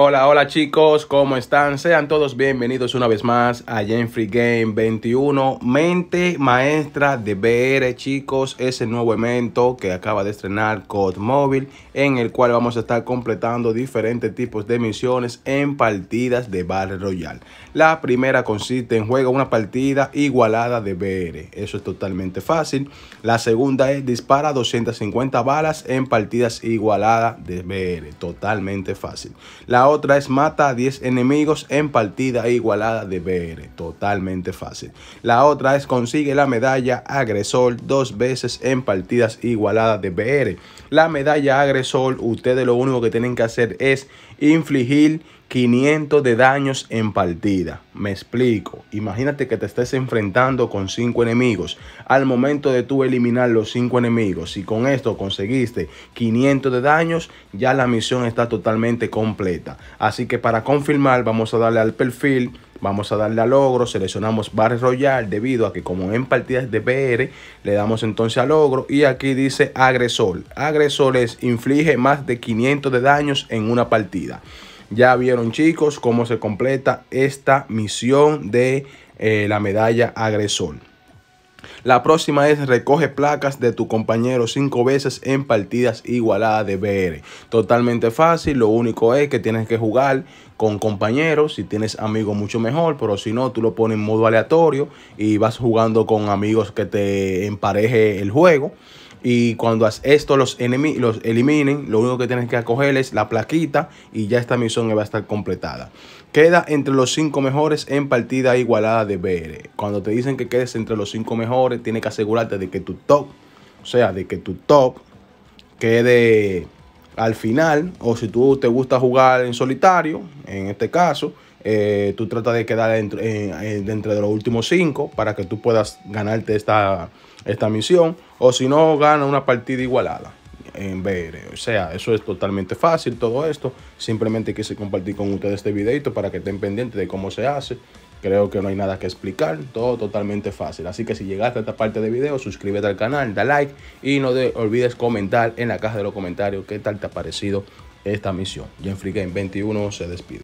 Hola, hola chicos, ¿cómo están? Sean todos bienvenidos una vez más a Free Game 21, mente maestra de BR, chicos, es el nuevo evento que acaba de estrenar Code Mobile, en el cual vamos a estar completando diferentes tipos de misiones en partidas de Battle royal. La primera consiste en juega una partida igualada de BR, eso es totalmente fácil. La segunda es dispara 250 balas en partidas igualadas de BR, totalmente fácil. La otra es mata a 10 enemigos en partida igualada de BR. Totalmente fácil. La otra es consigue la medalla agresor dos veces en partidas igualadas de BR. La medalla agresor, ustedes lo único que tienen que hacer es infligir 500 de daños en partida. Me explico. Imagínate que te estés enfrentando con 5 enemigos. Al momento de tú eliminar los 5 enemigos, si con esto conseguiste 500 de daños, ya la misión está totalmente completa. Así que para confirmar, vamos a darle al perfil. Vamos a darle a logro, seleccionamos Battle royal debido a que como en partidas de PR le damos entonces a logro y aquí dice agresor. Agresor es inflige más de 500 de daños en una partida. Ya vieron chicos cómo se completa esta misión de eh, la medalla agresor. La próxima es recoge placas de tu compañero cinco veces en partidas igualadas de BR. Totalmente fácil, lo único es que tienes que jugar con compañeros, si tienes amigos mucho mejor, pero si no, tú lo pones en modo aleatorio y vas jugando con amigos que te empareje el juego. Y cuando haces esto los, los eliminen, lo único que tienes que acoger es la plaquita y ya esta misión va a estar completada. Queda entre los 5 mejores en partida igualada de BR. Cuando te dicen que quedes entre los 5 mejores, tienes que asegurarte de que tu top, o sea, de que tu top quede al final. O si tú te gusta jugar en solitario, en este caso, eh, tú trata de quedar dentro, de los últimos cinco para que tú puedas ganarte esta, esta misión. O si no, gana una partida igualada en ver O sea, eso es totalmente fácil, todo esto. Simplemente quise compartir con ustedes este videito para que estén pendientes de cómo se hace. Creo que no hay nada que explicar, todo totalmente fácil. Así que si llegaste a esta parte de video, suscríbete al canal, da like y no te olvides comentar en la caja de los comentarios qué tal te ha parecido esta misión. Jeffrey Game 21 se despide.